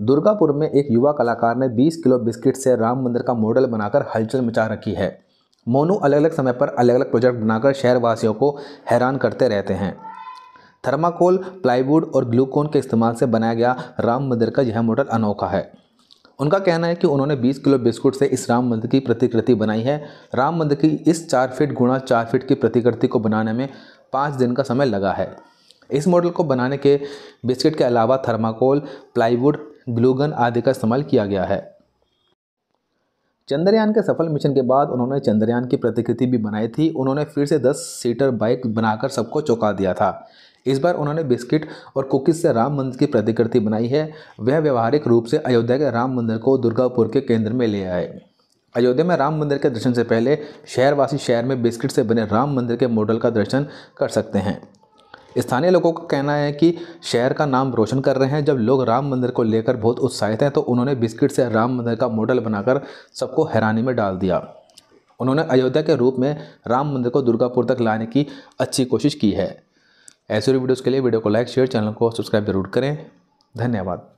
दुर्गापुर में एक युवा कलाकार ने 20 किलो बिस्किट से राम मंदिर का मॉडल बनाकर हलचल मचा रखी है मोनू अलग अलग समय पर अलग अलग प्रोजेक्ट बनाकर शहरवासियों को हैरान करते रहते हैं थर्माकोल प्लाईवुड और ग्लूकोन के इस्तेमाल से बनाया गया राम मंदिर का यह मॉडल अनोखा है उनका कहना है कि उन्होंने 20 किलो बिस्कुट से इस राम मंदिर की प्रतिकृति बनाई है राम मंदिर की इस चार फीट गुणा चार फीट की प्रतिकृति को बनाने में पाँच दिन का समय लगा है इस मॉडल को बनाने के बिस्किट के अलावा थर्माकोल प्लाईवुड ग्लूगन आदि का इस्तेमाल किया गया है चंद्रयान के सफल मिशन के बाद उन्होंने चंद्रयान की प्रतिकृति भी बनाई थी उन्होंने फिर से 10 सीटर बाइक बनाकर सबको चौंका दिया था इस बार उन्होंने बिस्किट और कुकीज से राम मंदिर की प्रतिकृति बनाई है वह व्यवहारिक रूप से अयोध्या के राम मंदिर को दुर्गापुर के केंद्र में ले आए अयोध्या में राम मंदिर के दर्शन से पहले शहरवासी शहर में बिस्किट से बने राम मंदिर के मॉडल का दर्शन कर सकते हैं स्थानीय लोगों का कहना है कि शहर का नाम रोशन कर रहे हैं जब लोग राम मंदिर को लेकर बहुत उत्साहित हैं तो उन्होंने बिस्किट से राम मंदिर का मॉडल बनाकर सबको हैरानी में डाल दिया उन्होंने अयोध्या के रूप में राम मंदिर को दुर्गापुर तक लाने की अच्छी कोशिश की है ऐसे वीडियोज़ के लिए वीडियो को लाइक शेयर चैनल को सब्सक्राइब जरूर करें धन्यवाद